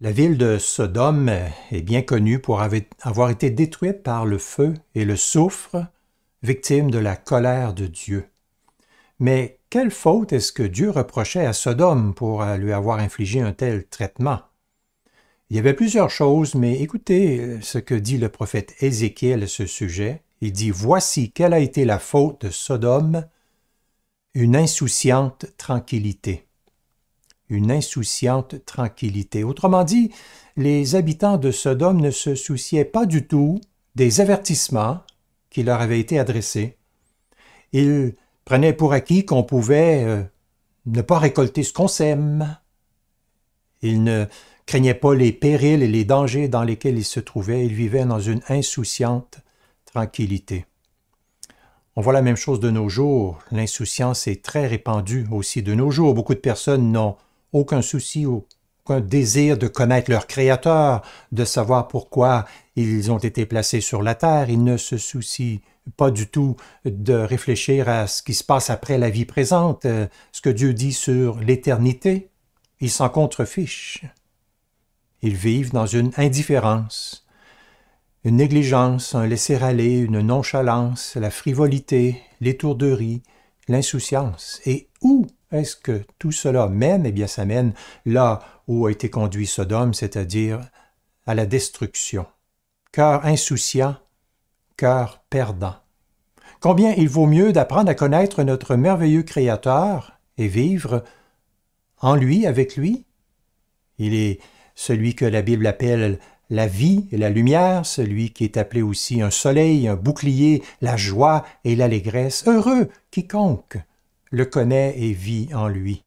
La ville de Sodome est bien connue pour avoir été détruite par le feu et le soufre, victime de la colère de Dieu. Mais quelle faute est-ce que Dieu reprochait à Sodome pour euh, lui avoir infligé un tel traitement Il y avait plusieurs choses, mais écoutez euh, ce que dit le prophète Ézéchiel à ce sujet. Il dit Voici quelle a été la faute de Sodome, une insouciante tranquillité une insouciante tranquillité. Autrement dit, les habitants de Sodome ne se souciaient pas du tout des avertissements qui leur avaient été adressés. Ils prenaient pour acquis qu'on pouvait euh, ne pas récolter ce qu'on sème. Ils ne craignaient pas les périls et les dangers dans lesquels ils se trouvaient. Ils vivaient dans une insouciante tranquillité. On voit la même chose de nos jours. L'insouciance est très répandue aussi de nos jours. Beaucoup de personnes n'ont aucun souci, aucun désir de connaître leur Créateur, de savoir pourquoi ils ont été placés sur la terre. Ils ne se soucient pas du tout de réfléchir à ce qui se passe après la vie présente, euh, ce que Dieu dit sur l'éternité. Ils s'en contrefichent. Ils vivent dans une indifférence, une négligence, un laisser-aller, une nonchalance, la frivolité, l'étourderie, l'insouciance. Et où est-ce que tout cela mène et eh bien, ça mène là où a été conduit Sodome, c'est-à-dire à la destruction. Cœur insouciant, cœur perdant. Combien il vaut mieux d'apprendre à connaître notre merveilleux Créateur et vivre en lui, avec lui Il est celui que la Bible appelle la vie et la lumière, celui qui est appelé aussi un soleil, un bouclier, la joie et l'allégresse. Heureux quiconque le connaît et vit en lui.